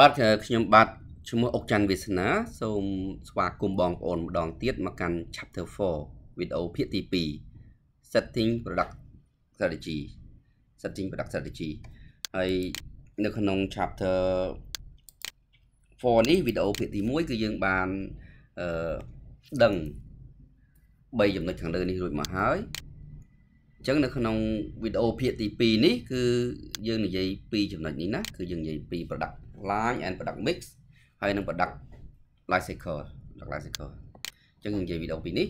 បាទខ្ញុំបាទឈ្មោះអុកច័ន្ទវាសនា សូមស្វាគមន៍បងប្អូនម្ដងទៀតមកកាន់ Chapter 4 Video ភាគទី2 Setting Product Strategy Setting Product Strategy ហើយនៅក្នុង Chapter 4នេះ Video ភាគទី1គឺយើងបានអឺដឹង3ចំណុចខាងលើនេះរួចមកហើយអញ្ចឹងនៅក្នុងវីដេអូភាគទី2នេះ គឺយើងនិយាយពីចំណុចនេះណាគឺយើងនិយាយពី product line and product mix ហើយនឹង product life cycle product life cycle អញ្ចឹងនិយាយវីដេអូពីនេះ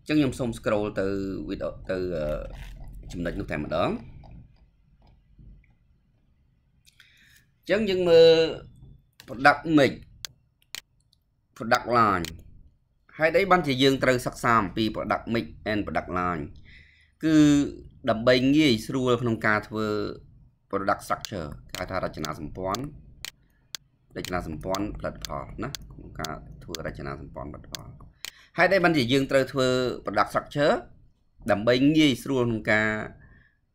អញ្ចឹងខ្ញុំសូម scroll ទៅវីដេអូទៅចំណុចនោះតែម្ដងអញ្ចឹងយើងមើល product mix product line ហេតុអីបានជាយើងត្រូវសិក្សាអំពី product mix and product line គឺដើម្បីងាយស្រួលក្នុងការធ្វើ product structure គេហៅថារចនាសម្ព័ន្ធរចនាសម្ព័ន្ធផលិតផលណាក្នុងការធ្វើរចនាសម្ព័ន្ធផលិតផលហេតុអីបានជាយើងត្រូវធ្វើ product structure ដើម្បីងាយស្រួលក្នុងការ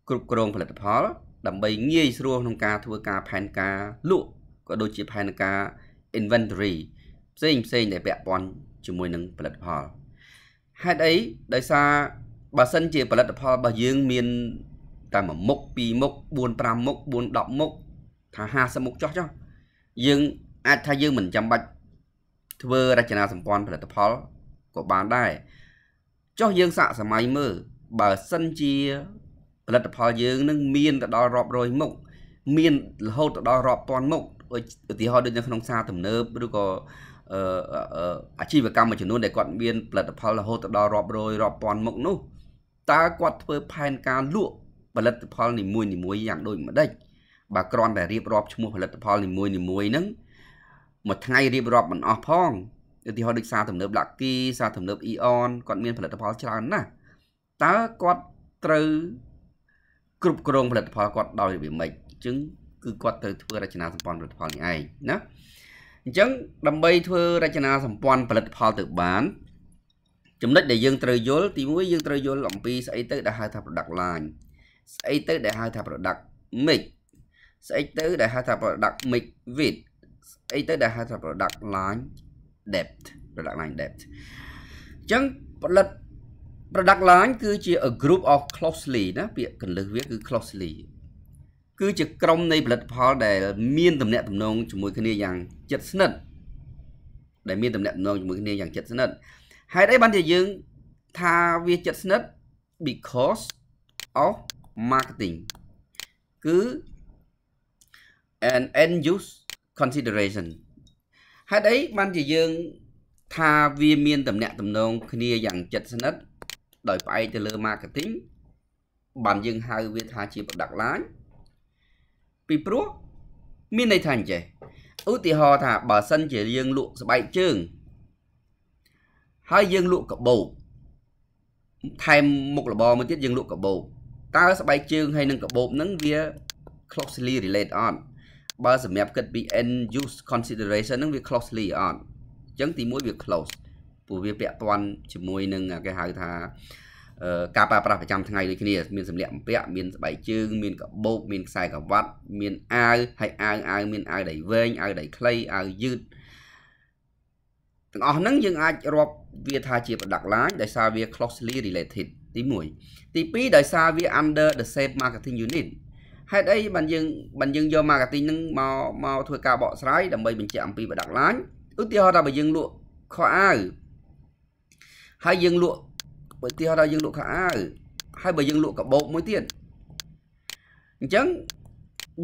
គ្រប់គ្រងផលិតផលដើម្បីងាយស្រួលក្នុងការធ្វើការផែនការលក់ក៏ដូចជាផែនការ inventory ផ្សេងផ្សេងដែលពាក់ព័ន្ធជាមួយនឹងផលិតផលហេតុអីដោយសារបើសិនជាផលិតផលរបស់យើងមានតែមួយមុខពីរមុខ4 5មុខ4 10មុខថា50មុខចោះចោះយើងអាចថាយើងមិនចាំបាច់ធ្វើរចនាសម្ព័ន្ធផលិតផលក៏បានដែរចុះយើងសាកសម័យមើលបើសិនជាផលិតផលយើងនឹងមានទៅដល់រាប់រយមុខមានរហូតទៅដល់រាប់ពាន់មុខឧទាហរណ៍ដូចនៅក្នុងផ្សារទំនើបឬក៏អាជីវកម្មមួយចំនួនដែលគាត់មានផលិតផលរហូតទៅដល់រាប់រយរាប់ពាន់មុខនោះតើគាត់ធ្វើផែនការលក់ផលិតផលនីមួយៗយ៉ាងដូចម្ដេចបើគ្រាន់តែរៀបរាប់ឈ្មោះផលិតផលនីមួយៗហ្នឹងមួយថ្ងៃរៀបរាប់មិនអស់ផងឧទាហរណ៍ដូចសារទំនើប Lucky សារទំនើប Eon គាត់មានផលិតផលច្រើនណាស់តើគាត់ត្រូវគ្រប់គ្រងផលិតផលគាត់ដោយរបៀបម៉េចចឹងគឺគាត់ត្រូវធ្វើរចនាសម្ព័ន្ធផលិតផលនេះឯងណាអញ្ចឹងដើម្បីធ្វើរចនាសម្ព័ន្ធផលិតផលទៅបានចំណុចដែលយើងត្រូវយល់ទី1យើងត្រូវយល់អំពីស្អីទៅ ដែលហៅថា product line ស្អីទៅដែលហៅថា product mix ស្អីទៅដែលហៅថា product mix width ស្អីទៅដែលហៅថា product line depth product line depth អញ្ចឹងផលិត product line គឺជា a group of closely ណាពាក្យកន្លឹះវាគឺ closely គឺ ជាក្រុមនៃផលិតផលដែល មានតំណែងតំណងជាមួយគ្នាយ៉ាងជិតស្និទ្ធដែលមានតំណែងតំណងជាមួយគ្នាយ៉ាងជិតស្និទ្ធហេតុអីបានជាយើងថាវាជិតស្និទ្ធ because of marketing គឺ and end use consideration ហេតុអីបានជាយើងថាវាមានតំណែងតំណងគ្នាយ៉ាងជិតស្និទ្ធដោយផ្អែកទៅលើ marketing បានយើងហៅវាថាជា product line ពីព្រោះមានន័យថាអញ្ចេះឧទាហរណ៍ថាបើសិនជាយើងលក់ស្បែកជើង ហើយយើងលក់កាបូបថែមមុខរបរមួយទៀតយើងលក់កាបូបតើស្បែកជើងហើយនឹងកាបូបហ្នឹងវា closely related អត់បើសម្រាប់គិតពី end use consideration ហ្នឹងវា closely អត់អញ្ចឹងទីមួយវា close ព្រោះវាពាក់ព័ន្ធជាមួយនឹងគេហៅថា ការប្រើប្រាស់ប្រចាំថ្ងៃដូចគ្នាមានសម្លៀកបំពាក់មានស្បែកជើងមានកាបូបមានខ្សែក្រវ៉ាត់មានអាវហើយអាវអាវមានអាវដៃវែងអាវដៃខ្លីអាវយឺតទាំងអស់ហ្នឹងយើងអាចរាប់វាថាជា product line ដោយសារវា closely related ទី1ទី2ដោយសារវា under the same marketing unit ហេតុអីបានយើងបានយើងយក marketing នឹងមកមកធ្វើការបកស្រាយដើម្បីបញ្ជាក់អំពី product line ឧទាហរណ៍ថាបើយើងលក់ខោអាវហើយយើងលក់ឧទាហរណ៍ថាយើងលក់ខោអាវហើយបើយើងលក់កាបូបមួយទៀតអញ្ចឹង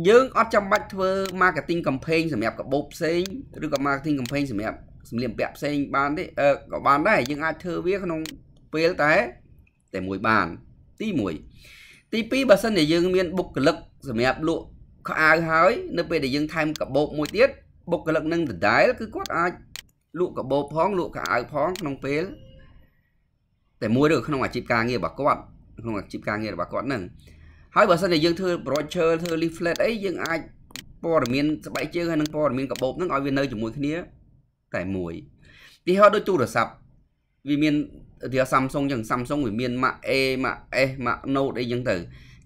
យើងអត់ចាំបាច់ធ្វើ marketing campaign សម្រាប់កាបូបផ្សេងឬក៏ marketing campaign សម្រាប់សម្លៀកបំពាក់ផ្សេងបានទេក៏បានដែរយើងអាចធ្វើវាក្នុងពេលតែតែមួយបានទី1ទី2បើសិនជាយើងមានបុគ្គលិកសម្រាប់លក់ខោអាវហើយ នៅពេលដែលយើងថែមកបោបមួយទៀតបុគ្គលិកនឹងដដែលគឺគាត់អាចលក់កបោបផង លក់ខោអាវផងក្នុងពេលតែមួយឬក្នុងអាជីពការងាររបស់គាត់ក្នុងអាជីពការងាររបស់គាត់ហ្នឹងហើយបើសិនជាយើងធ្វើ brochure ធ្វើ leaflet អីយើងអាចព័ត៌មានស្បែកជើងហើយនិងព័ត៌មានកបោបហ្នឹងឲ្យវានៅជាមួយគ្នាតែមួយទីហោដូចទូរស័ព្ទវាមានទីហោ Samsung ចឹង Samsung វាមាន Mac A Mac S Mac Note អីចឹងទៅ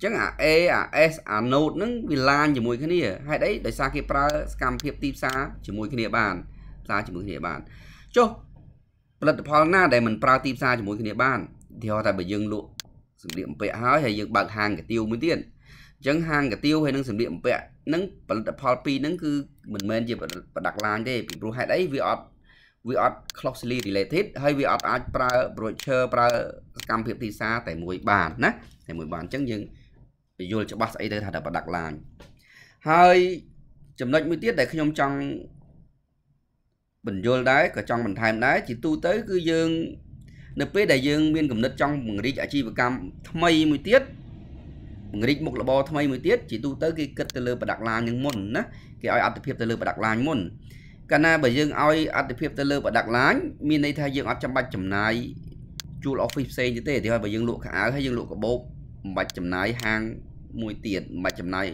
ចឹងអា A អា S អា Note ហ្នឹងវាឡាញជាមួយគ្នាហេតុអីដោយសារគេប្រើសកម្មភាពទីផ្សារជាមួយគ្នាបានផ្សារជាមួយគ្នាបានចុះផលិតផលណាដែលមិនប្រើទីផ្សារជាមួយគ្នាបានទីហោថាបើយើងលក់សម្ភារបំពាក់ហើយហើយយើងបើកហាងកាទៀវមួយទៀតអញ្ចឹងហាងកាទៀវហើយនឹងសម្ភារបំពាក់នឹងផលិតផលពីរហ្នឹងគឺមិនមែនជាប្រដាក់ឡាញទេពីព្រោះហេតុអីវាអត់វាអត់ closely related ហើយវាអត់អាចប្រើ brochure ប្រើសកម្មភាពទីផ្សារតែមួយបានណាតែមួយបានអញ្ចឹងយើងពយល់ច្បាស់ស្អីទៅថា product line ហើយចំណុចមួយទៀតដែលខ្ញុំចង់បញ្យល់ដែរក៏ចង់បន្ថែមដែរជាទូទៅគឺយើងនៅពេលដែលយើងមានគំនិតចង់ពង្រីកអាជីវកម្មថ្មីមួយទៀតពង្រីកមុខរបរថ្មីមួយទៀតជាទូទៅគេគិតទៅលើ product line នឹងមុនណាគេឲ្យអត្ថភាពទៅលើ product line មុនកាលណាបើយើងឲ្យអត្ថភាពទៅលើ product line មានន័យថាយើងអត់ចាំបាច់ចំណាយជួល office ផ្សេងទៀតទេទីហើយបើយើងលក់ខោអាវហើយយើងលក់កាបូបមិនបាច់ចំណាយហាងមួយទៀតមិនបាច់ចំណាយ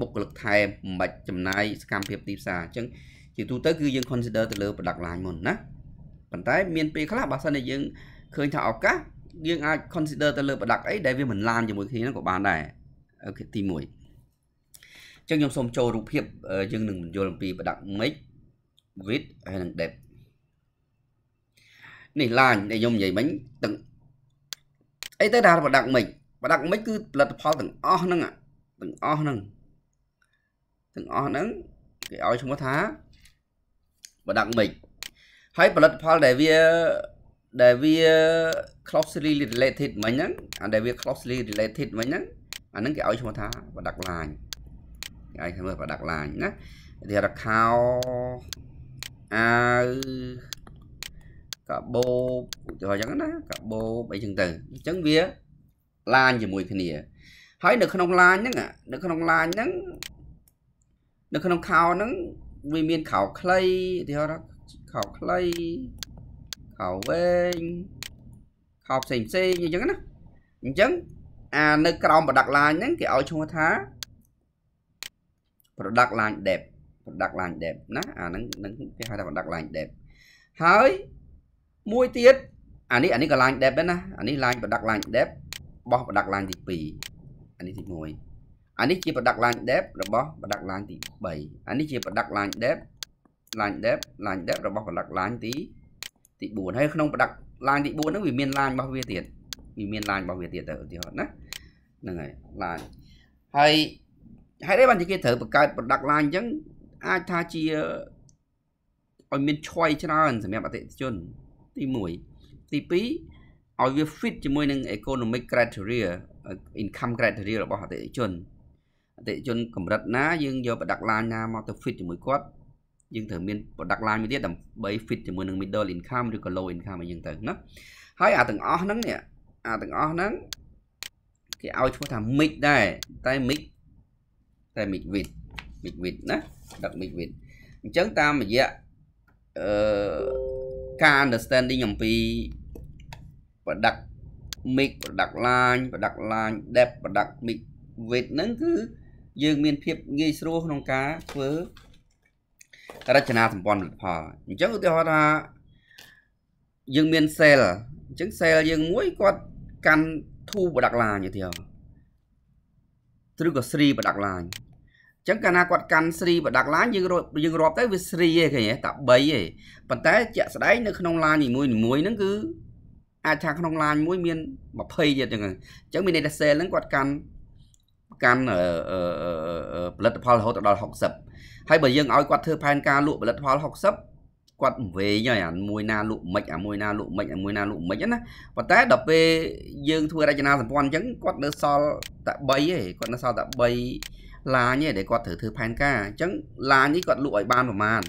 បុគ្គលិកថែមមិនបាច់ចំណាយសកម្មភាពទីផ្សារអញ្ចឹង ជាទូទៅគឺយើង consider ទៅលើ product line មុនណាប៉ុន្តែមានពេលខ្លះបើសិនជាយើងឃើញថាឱកាសយើងអាច consider ទៅលើ product អីដែលវាមិនឡានជាមួយគ្នាហ្នឹងក៏បានដែរអូខេទី1អញ្ចឹងខ្ញុំសូមចូលរូបភាពយើងនឹងបញ្យល់អំពី product mix width ហើយនិង depth នេះឡានដែលខ្ញុំនិយាយមិញទាំងអីទៅដល់ product mix បដាក់មិនគឺផលិតផលទាំងអស់ហ្នឹងទាំងអស់ហ្នឹងទាំងអស់ហ្នឹងគេឲ្យឈ្មោះថាបដាក់មិនហើយផលិតផលដែលវាដែលវា closely related មិញហ្នឹងអាដែលវា closely related មិញហ្នឹងអាហ្នឹងគេឲ្យឈ្មោះថាបដាក់ឡាញគេឲ្យឈ្មោះបដាក់ឡាញណាទីរខោអាវកាបូបចូលអញ្ចឹងណាកាបូបអីចឹងទៅអញ្ចឹងវាឡាញជាមួយគ្នាហើយនៅក្នុងឡាញហ្នឹងនៅក្នុងឡាញហ្នឹងនៅក្នុងខោហ្នឹងវាមានខោខ្លីឧទាហរណ៍ខោខ្លីខោវែងខោផ្សេងផ្សេងអញ្ចឹងណាអញ្ចឹងអានៅក្រោម product line ហ្នឹងគេឲ្យឈ្មោះថា product line depth product line depth ណាអាហ្នឹងហ្នឹងគេហៅថា product line depth ហើយមួយទៀតអានេះអានេះក៏ line depth ដែរណាអានេះ line product line depth បោះ product line ទី2អានេះទី1អានេះជា product line depth របស់ product line ទី3អានេះជា product line depth line depth line depth របស់ product line ទី ទី4ហើយក្នុង product line ទី4ហ្នឹងវាមាន line របស់វាទៀតវាមាន line របស់វាទៀតទៅឧទាហរណ៍ណាហ្នឹងហើយ line ហើយហេតុអីបានជាគេត្រូវបង្កើត product line អញ្ចឹងអាចថាជាឲ្យមានឆ្វ័យច្រើនសម្រាប់អតិថិជនទី1ទី2ឲ្យវា fit ជាមួយនឹង economic criteria income criteria របស់អតិថិជនអតិថិជនកម្រិតណាយើងយក product line ណាមកទៅ fit ជាមួយគាត់យើងត្រូវមាន product line មួយទៀតដើម្បី fit ជាមួយនឹង middle income ឬក៏ low income អីយ៉ាងទៅណាហើយអាទាំងអស់ហ្នឹងនេះអាទាំងអស់ហ្នឹងគេឲ្យឈ្មោះថា mix ដែរតែ mix តែ mix with mix with ណាដាក់ mix with អញ្ចឹងតាមរយៈអឺការ understanding អំពី product mix product line product line depth product mix weight ហ្នឹងគឺ យើងមានភាពងាយស្រួលក្នុងការធ្វើរចនាសម្ព័ន្ធផលិតផលអញ្ចឹងឧទាហរណ៍ថាយើងមាន sale អញ្ចឹង sale យើងមួយគាត់កាន់ two product line ឧទាហរណ៍ឬក៏ three product line អញ្ចឹងកាលណាគាត់កាន់ three product line យើងយើងរាប់ទៅវា three ឯងឃើញតែ3ឯងប៉ុន្តែជាក់ស្ដែងនៅក្នុង line នីមួយៗហ្នឹងគឺអាចថាក្នុងឡាញមួយមាន20ទៀតអញ្ចឹងអញ្ចឹងមានន័យថា sale ហ្នឹងគាត់កាន់កាន់ផលិតផលរហូតដល់60ហើយបើយើងឲ្យគាត់ធ្វើផែនការលក់ផលិតផល60គាត់វែងហើយអាមួយណាលក់មិនអាមួយណាលក់មិនអាមួយណាលក់មិនណាប៉ុន្តែដល់ពេលយើង ធ្វើរចនាសម្ព័ន្ធអញ្ចឹងគាត់នៅសល់តែ3ទេគាត់នៅសល់តែ3ឡាញទេដែលគាត់ត្រូវធ្វើផែនការអញ្ចឹងឡាញនេះគាត់លក់ឲ្យបានប្រមាណ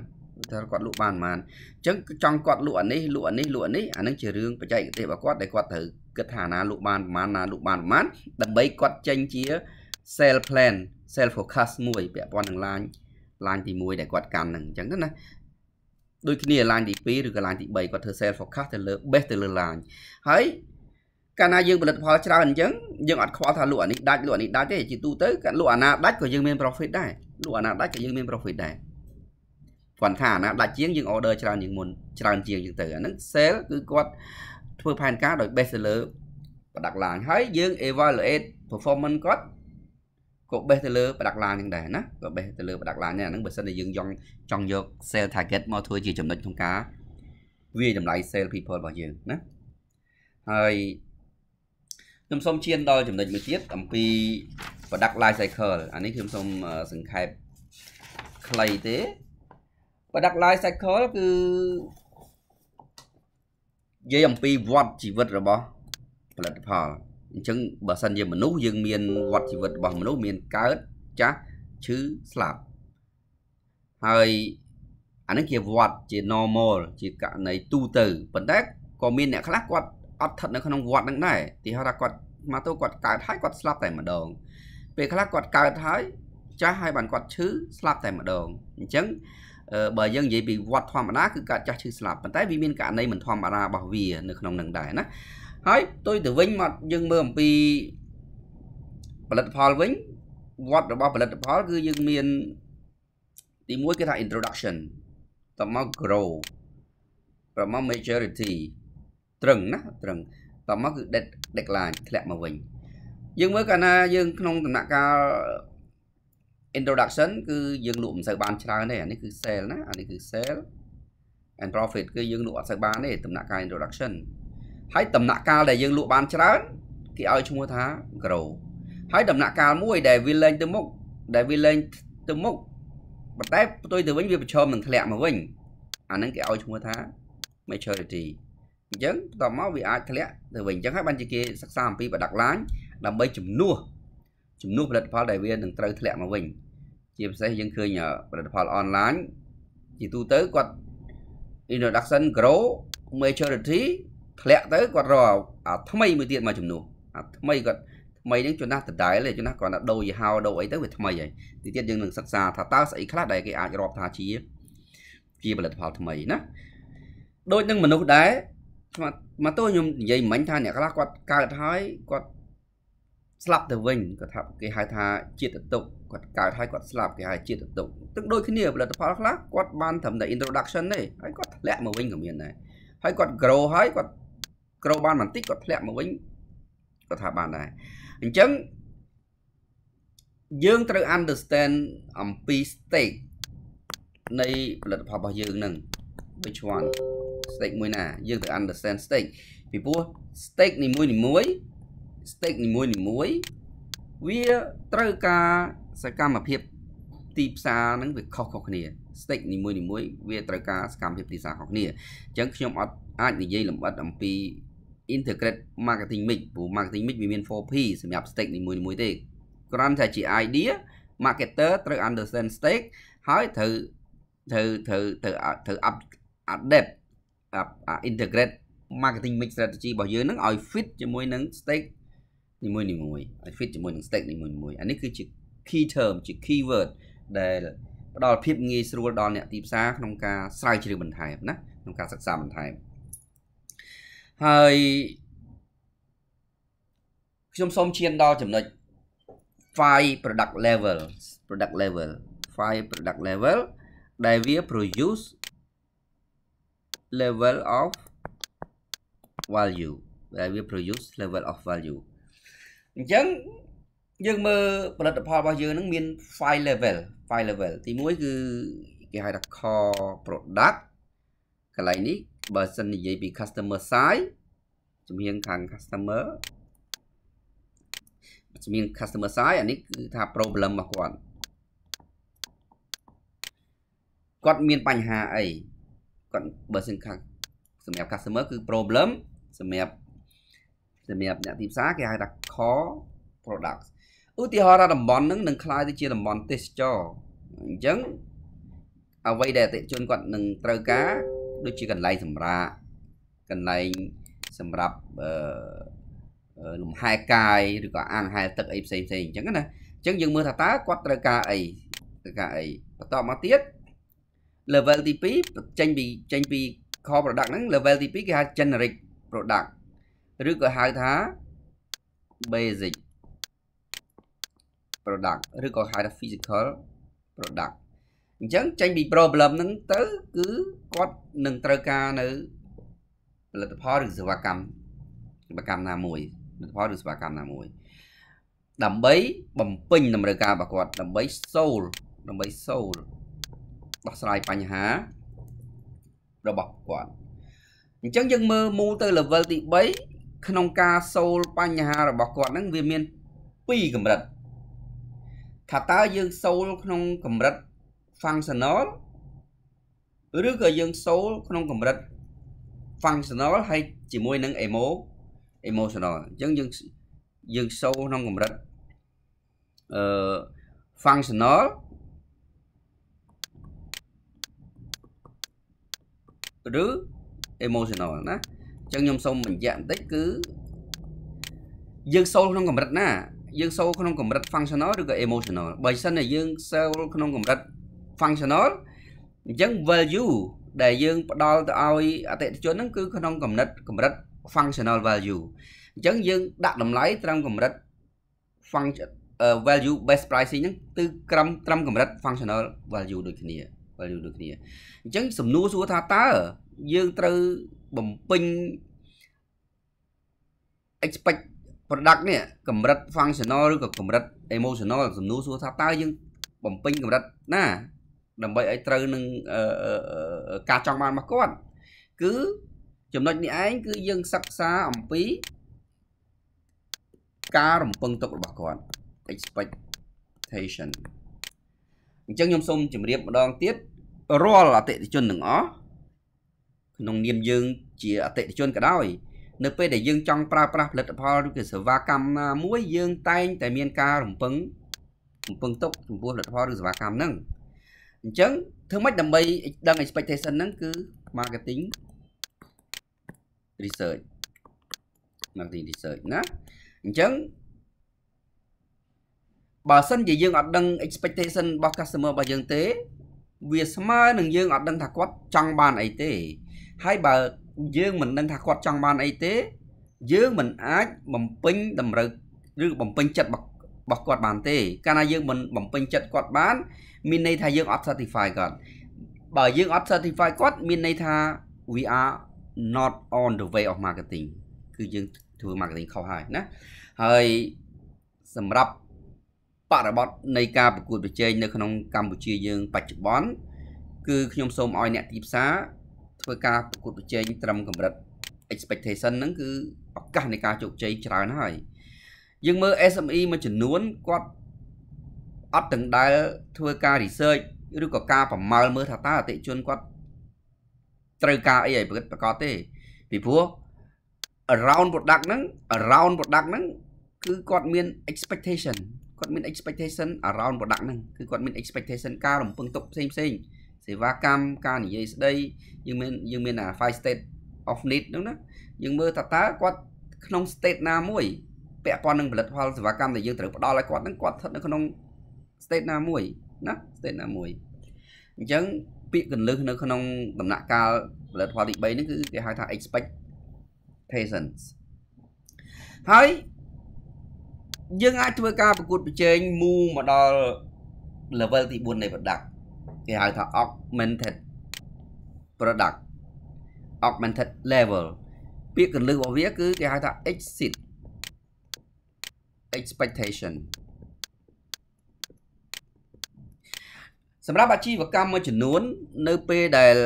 ថាគាត់លក់បានប៉ុន្មានអញ្ចឹងចង់គាត់លក់អានេះលក់អានេះលក់អានេះអានឹងជារឿងបច្ចេកទេសរបស់គាត់ដែលគាត់ត្រូវគិតថាណាលក់បានប៉ុន្មានណាលក់បានប៉ុន្មានដើម្បីគាត់ចេញជា sale plan sale focus មួយពាក់ព័ន្ធនឹងឡាញឡាញទី1ដែលគាត់កាន់ហ្នឹងអញ្ចឹងណាដូចគ្នាឡាញទី2ឬក៏ឡាញទី3គាត់ធ្វើ sale focus ទៅលើ base ទៅលើឡាញហើយកាលណាយើងផលិតផលច្រើនអញ្ចឹងយើងអត់ខ្វល់ថាលក់អានេះដាច់លក់អានេះដាច់ទេជាទូទៅលក់អាណាដាច់ក៏យើងមាន profit ដែរលក់អាណាដាច់ក៏យើងមាន profit ដែរគាត់ថាណាដាច់ជាងយើង order ច្រើនជាងមុនច្រើនជាងចឹងទៅអាហ្នឹង sale គឺគាត់ធ្វើផែនការដោយ best seller product line ហើយយើង evaluate performance គាត់ក៏ best ទៅលើ product line ហ្នឹងដែរណាក៏ best ទៅលើ product line ហ្នឹងបើសិនជាយើងចង់ចង់យក sale target មកធ្វើជាចំណុចក្នុងការវាតម្លៃ sale people របស់យើងណាហើយខ្ញុំសូមឈានដល់ចំណុចមួយទៀតអំពី product life cycle អានេះខ្ញុំសូមសង្ខេបខ្លីទេ product life cycle គឺនិយាយអំពីវដ្តជីវិតរបស់ផលិតផលអញ្ចឹងបើសិនជាមនុស្សយើងមានវដ្តជីវិតរបស់មនុស្សមានកើតចាស់ឈឺស្លាប់ហើយអានេះជាវត្តជា normal ជាករណីទូទៅប៉ុន្តែក៏មានអ្នកខ្លះគាត់អត់ស្ថិតនៅក្នុងវត្តហ្នឹងដែរទីហៅថាគាត់មកទៅគាត់កើតហើយគាត់ស្លាប់តែម្ដងពេលខ្លះគាត់កើតហើយចាស់ហើយបានគាត់ឈឺស្លាប់តែម្ដងអញ្ចឹងបើយើងនិយាយពីវត្តធម្មតាគឺកើតចាស់ឈឺស្លាប់ប៉ុន្តែវាមានករណីមិនធម្មតារបស់វានៅក្នុងនឹងដែរណា ហើយទុយទៅវិញមកយើងមើលអំពីផលិតផលវិញវត្តរបស់ផលិតផលគឺយើងមានទី1គេថា introduction តមក grow ប្រមក majority ត្រឹងណាត្រឹងតមកគឺ decline ធ្លាក់មកវិញយើងមើលកាលណាយើងក្នុងដំណាក់កាល introduction គឺយើងលក់មិនសូវបានច្រើនទេអានេះគឺ sale ណាអានេះគឺ sale and profit គឺយើងលក់អត់សូវបានទេដំណាក់កាល introduction ហើយដំណាក់កាលដែលយើងលក់បានច្រើនគេឲ្យឈ្មោះថា grow ហើយដំណាក់កាលមួយ ដែលវាលែងទៅមុខដែលវាលែងទៅមុខប៉ុន្តែផ្ទុយទៅវិញវាប្រឈមនឹងធ្លាក់មកវិញ អាហ្នឹងគេឲ្យឈ្មោះថា maturity អញ្ចឹងបន្ទាប់មកវាអាចធ្លាក់ទៅវិញអញ្ចឹងហើយបានជាគេសិក្សាអំពី product line ដើម្បីជំនួសចំនួនផលិតផលដែលវានឹងត្រូវធ្លាក់មកវិញជាពិសេសយើងឃើញផលិតផលអនឡាញជាទូទៅគាត់ introduction grow majority ធ្លាក់ទៅគាត់រកអាថ្មីមួយទៀតមកចំនួនអាថ្មីគាត់ថ្មីហ្នឹងចំណាស់ដដែលចំណាស់គាត់ថាដូរយីហោដូរអីទៅវាថ្មីហើយទីទៀតយើងនឹងសិក្សាថាតើស្អីខ្លះដែលគេអាចរាប់ថាជាជាផលិតផលថ្មីណាដូចនឹងមនុស្សដែរមកតោះខ្ញុំនិយាយមិញថាអ្នកខ្លះគាត់កើតហើយគាត់ស្លាប់ទៅវិញគាត់ថាគេហៅថាជាតិទុកគាត់កើតហើយគាត់ស្លាប់គេហៅជាតិទុកទឹកដូចគ្នាផលិតផលខ្លះគាត់បានត្រឹមតែ introduction ទេហើយគាត់ធ្លាក់មកវិញក៏មានដែរហើយគាត់ grow ហើយគាត់ grow បាន បន្តិចគាត់ធ្លាក់មកវិញគាត់ថាបានដែរអញ្ចឹងយើងត្រូវ understand អំពី stake នៃផលិតផលរបស់យើងនឹង which one stake មួយណាយើងត្រូវ understand stake ពីព្រោះ stake នីមួយនីមួយ stake នីមួយនីមួយវាត្រូវការសកម្មភាពទីផ្សារហ្នឹងវាខុសៗគ្នា stake នីមួយនីមួយវាត្រូវការសកម្មភាពទីផ្សារខុសគ្នាអញ្ចឹងខ្ញុំអត់អាចនិយាយលម្អិតអំពី integrate marketing mix ព្រោះ marketing mix វាមាន 4P សម្រាប់ stake នីមួយនីមួយទេគ្រាន់តែជា idea marketer ត្រូវ understand stake ហើយត្រូវត្រូវត្រូវត្រូវត្រូវ adapt integrate marketing mix strategy របស់យើងនឹងឲ្យ fit ជាមួយនឹង stake នីមួយនីមួយឲ្យ fit ជាមួយនឹង stack នីមួយនីមួយអានេះគឺជា key term ជា keyword ដែលផ្ដល់ភាពងាយស្រួលដល់អ្នកទីផ្សារក្នុងការស្រាវជ្រាវបន្ថែមណាក្នុងការសិក្សាបន្ថែមហើយខ្ញុំសូមឈានដល់ចំណុច file product level product level file product level ដែលវា produce level of value ដែលវា produce level of value អញ្ចឹងយើងមើលផលិតផលរបស់យើងនឹងមាន file level file level ទី1គឺគេហៅថា core product កន្លែងនេះ បើសិននិយាយពី customer side ជំនាញខាង customer ជំនាញ customer side អានេះគឺថា problem របស់គាត់គាត់មានបញ្ហាអីគាត់បើសិនខាងសម្រាប់ customer គឺ problem សម្រាប់សម្រាប់អ្នកទីផ្សារគេហៅថា core products ឧទាហរណ៍ថាតំបន់ហ្នឹងនឹងคล้ายទៅជាតំបន់ទេសចរអញ្ចឹងអ្វីដែលអតិជនគាត់នឹងត្រូវការដូចជាកន្លែងសម្រាកកន្លែងសម្រាប់អឺលំហែកាយឬក៏អាងហែលទឹកអីផ្សេងផ្សេងអញ្ចឹងណាអញ្ចឹងយើងមើលថាតើគាត់ត្រូវការអីត្រូវការអីបន្តមកទៀត level ទី2ចេញពីចេញពី core product ហ្នឹង level ទី2គេហៅ generic product ឬក៏ហៅថា basic product ឬក៏ហៅថា physical product អញ្ចឹងចេញពី problem ហ្នឹងទៅគឺគាត់នឹងត្រូវការនៅផលិតផលឬសេវាកម្មសេវាកម្មណាមួយផលិតផលឬសេវាកម្មណាមួយដើម្បីបំពេញតម្រូវការរបស់គាត់ដើម្បី solve ដើម្បី solve ដោះស្រាយបញ្ហារបស់គាត់អញ្ចឹងយើងមើលមូលទៅ level ទី3ក្នុងការសូលបញ្ហារបស់គាត់ហ្នឹងវាមាន2កម្រិតថាតើយើងសូលក្នុងកម្រិត functional ឬក៏យើងសូលក្នុង កម្រិត functional ហើយជាមួយនឹង emo emotional អញ្ចឹងយើងយើងសូលក្នុងកម្រិតអឺ functional ឬ emotional ណាអញ្ចឹងខ្ញុំសូមបញ្ជាក់បន្តិចគឺយើងសូលក្នុងកម្រិតណាយើងសូលក្នុងកម្រិត functional ឬក៏ emotional បើមិនតែយើងសូលក្នុងកម្រិត functional អញ្ចឹង value ដែលយើង ផ្ដល់ទៅឲ្យអតិថិជនហ្នឹងគឺក្នុងកំណត់កម្រិត functional value អញ្ចឹងយើងដាក់តម្លៃត្រឹមកម្រិត function value based pricing ហ្នឹងគឺក្រឹមត្រឹមកម្រិត functional value ដូចគ្នា value ដូចគ្នាអញ្ចឹងសំណួរសួរថាតើយើងត្រូវបំពេញ expect product នេះកម្រិត functional ឬក៏កម្រិត emotional សំណួរសួរថាតើយើងបំពេញកម្រិតណា ដើម្បីឲ្យត្រូវនឹងការចង់បានរបស់គាត់គឺចំណុចនេះឯងគឺយើងសិក្សាអំពី ការរំពឹងទុករបស់គាត់ expectation អញ្ចឹងខ្ញុំសូមជម្រាបម្ដងទៀតរាល់អតិថិជនទាំងអស់ក្នុងនាមយើងជាអតិថិជនក៏ដោយ នៅពេលដែលយើងចង់ប្រើប្រាស់ផលិតផលឬក៏សេវាកម្មណាមួយយើង តែងតែមានការរំពឹងរំពឹងទុកចំពោះផលិតផលឬសេវាកម្មហ្នឹងអញ្ចឹងធ្វើម៉េចដើម្បីដឹង expectation ហ្នឹងគឺ marketing research marketing research ណាអញ្ចឹងបើសិនជាយើងអត់ដឹង expectation របស់ customer របស់យើងទេ វាស្មើនឹងយើងអត់ដឹងថាគាត់ចង់បានអីទេហើយបើយើងមិនដឹងថាគាត់ចង់បានអីទេ យើងមិនអាចបំពេញតម្រូវឬបំពេញចិត្តរបស់គាត់បានទេ កាលណាយើងមិនបំពេញចិត្តគាត់បាន មានន័យថាយើងអត់ satisfy គាត់បើយើងអត់ satisfy គាត់មានន័យថា we are not on the way of marketing គឺយើងធ្វើ marketing ខុសហើយណាហើយសម្រាប់បរិបទនៃការប្រកួតប្រជែងនៅក្នុងកម្ពុជាយើងបច្ចុប្បន្នគឺខ្ញុំសូមឲ្យអ្នកទីផ្សារធ្វើការប្រកួតប្រជែងត្រឹមកម្រិត expectation ហ្នឹងគឺឱកាសនៃការជោគជ័យច្រើនហើយយើងមើល SME មួយចំនួនគាត់អត់ទាំងដែល ធ្វើការ research ឬក៏ការប្រមើលមើលថាតើអតិជនគាត់ត្រូវការអីឲ្យប្រកបប្រកបទេពីព្រោះ around product ហ្នឹង around product ហ្នឹងគឺគាត់មាន expectation គាត់មាន expectation around product ហ្នឹងគឺគាត់មាន expectation ការរំពឹងទុកផ្សេងផ្សេងសេវាកម្មការនិយាយស្ដីយើងមានយើងមានអា five state of need ហ្នឹងណាយើងមើលតើតើគាត់ក្នុង state ណាមួយពាក់ព័ន្ធនឹងផលិតផលសេវាកម្មដែលយើងត្រូវផ្ដល់ឲ្យគាត់ហ្នឹងគាត់ស្ថិតនៅក្នុង state ណាមួយណា state ណាមួយអញ្ចឹងពាក្យកលឹះនៅក្នុង ដំណាក់កាលផលិតផលទី3ហ្នឹងគឺគេហៅថា expectations ហើយយើងអាចធ្វើការប្រកួតប្រជែងមូលមកដល់ level ទី4នៃ product គេហៅថា augmented product augmented level ពាក្យកលឹះរបស់វាគឺ គេហៅថា exit expectation សម្រាប់អាជីវកម្មមួយចំនួន នៅពេលដែល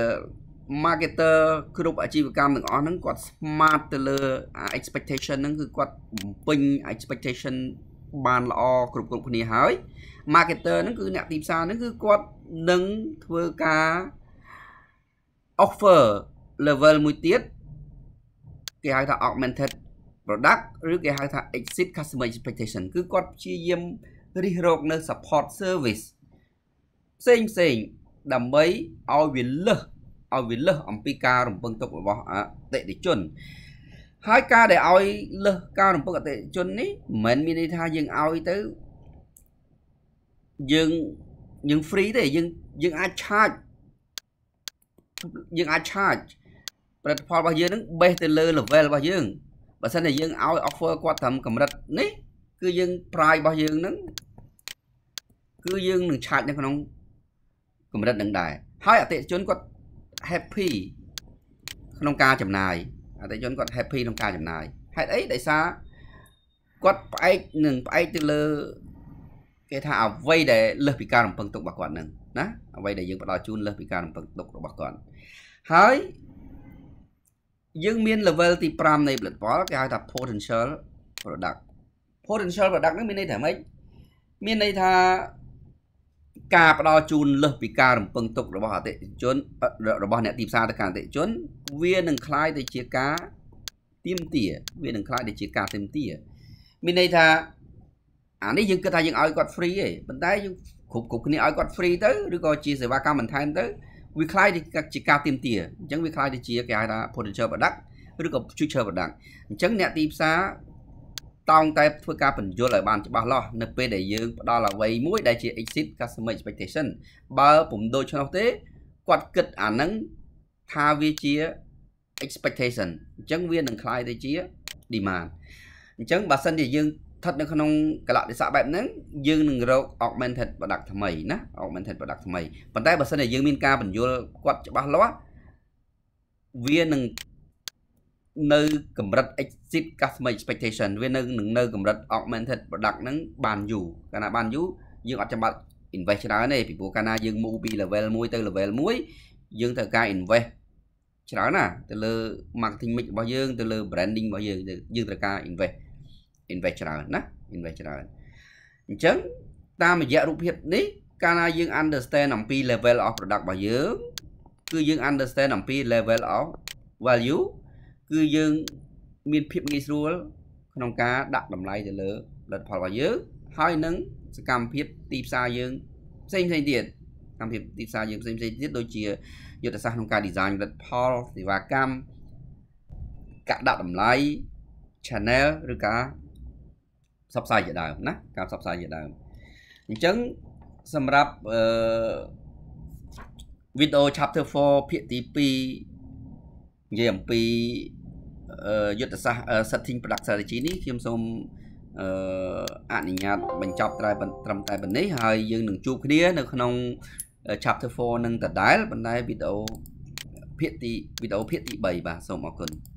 marketer គ្រប់អាជីវកម្មទាំងអស់ហ្នឹងគាត់ smart ទៅលើ expectation ហ្នឹងគឺគាត់បំពេញ expectation បានល្អគ្រប់គ្រប់គ្នាហើយ marketer ហ្នឹងគឺអ្នកទីផ្សារហ្នឹងគឺគាត់នឹងធ្វើការ offer level មួយទៀតគេហៅថា augmented product ឬគេហៅថា exit customer expectation គឺគាត់ព្យាយាមរិះរកនៅ support service ផ្សេងផ្សេងដើម្បីឲ្យវាលើសឲ្យវាលើសអំពីការរំពឹងទុករបស់អតិថិជន ហើយការដែលឲ្យលើសការរំពឹងអតិថិជននេះ មិនមែនមានន័យថាយើងឲ្យទៅយើងយើង free ទេយើងយើងអាច charge យើងអាច charge ផលិតផលរបស់យើងនឹង based ទៅលើ level របស់យើងបើសិនតែយើងឲ្យ offer គាត់ត្រឹមកម្រិតនេះគឺយើង price របស់យើងនឹងគឺយើងនឹង charge នៅក្នុង កម្រិតនឹងដែរហើយអតិថិជនគាត់ happy ក្នុងការចំណាយអតិថិជនគាត់ happy ក្នុងការចំណាយហេតុអីដោយសារគាត់ផ្អែកនឹងផ្អែកទៅលើគេថាអ្វីដែលលើសពីការរំពឹងទុករបស់គាត់នឹងណាអ្វីដែលយើងផ្ដល់ជូនលើសពីការរំពឹងទុករបស់គាត់ហើយយើងមាន level ទី5នៃផលិតផលគេហៅថា potential product potential product នឹងមានន័យថាម៉េចមានន័យថាការផ្ដល់ជូនលើសពីការរំពឹងទុករបស់អតិថិជនរបស់អ្នកទីផ្សារទៅកាន់អតិថិជន វានឹងคล้ายទៅជាការទៀមទាវានឹងคล้ายទៅជាការទៀមទា មានន័យថាអានេះយើងគិតថាយើងឲ្យគាត់ free ទេប៉ុន្តែយើងគ្រប់គ្រប់គ្នាឲ្យគាត់ free ទៅឬក៏ជាសេវាកម្មបន្ថែមទៅវាคล้ายជាការទៀមទាអញ្ចឹងវាคล้ายទៅជាគេហៅថា potential product ឬក៏ future product អញ្ចឹងអ្នកទីផ្សារតោងតែធ្វើការបញ្យល់ឲ្យបានច្បាស់លាស់នៅ ពេលដែលយើងផ្ដល់អ្វីមួយដែលជា exit customer expectation បើពុំដូច្នោះទេគាត់គិតអានឹងថាវាជា expectation អញ្ចឹងវានឹងคล้ายទៅជា demand អញ្ចឹងបើសិនជាយើងឋិតនៅក្នុងកលៈទេសៈបែបហ្នឹងយើងនឹងរក augmented product ថ្មីណា augmented product ថ្មីប៉ុន្តែបើសិនជាយើងមានការបញ្យល់គាត់ច្បាស់លាស់វានឹងនៅកម្រិត exit customer expectation វានៅនឹងនៅកម្រិត augmented product ហ្នឹងបានយូរកាលណាបានយូរយើងអត់ចាំបាច់ invest ច្រើនទេពីព្រោះកាលណាយើង move ពី level 1ទៅ level 1យើងត្រូវការ invest ច្រើនណាទៅលើ marketing mix របស់យើងទៅលើ branding របស់យើងយើងត្រូវការ invest invest ច្រើនណា invest ច្រើនអញ្ចឹងតាមរយៈរូបភាពនេះកាលណាយើង understand អំពី level of product របស់យើងគឺយើង understand អំពី level of value គឺយើងមានភាពងាយស្រួលក្នុងការដាក់តម្លៃទៅលើផលិតផលរបស់យើងហើយនឹងសកម្មភាពទីផ្សារយើងផ្សេងផ្សេងទៀតសកម្មភាពទីផ្សារយើងផ្សេងផ្សេងទៀតដូចជាយុទ្ធសាស្ត្រក្នុងការ design ផលិតផលសេវាកម្មការដាក់តម្លៃ channel ឬការផ្សព្វផ្សាយជាដើមណាការផ្សព្វផ្សាយជាដើមអញ្ចឹងសម្រាប់អឺវីដេអូ chapter 4ភាគទី2និយាយអំពីយុទ្ធសាស្ត្រ setting product strategy នេះខ្ញុំសូមអនុញ្ញាតបញ្ចប់ត្រឹមត្រឹមតែប៉ុណ្ណេះហើយយើងនឹងជួបគ្នានៅក្នុង chapter 4នឹងដដែលប៉ុន្តែវីដេអូភាគទីវីដេអូភាគទី3បាទសូមអរគុណ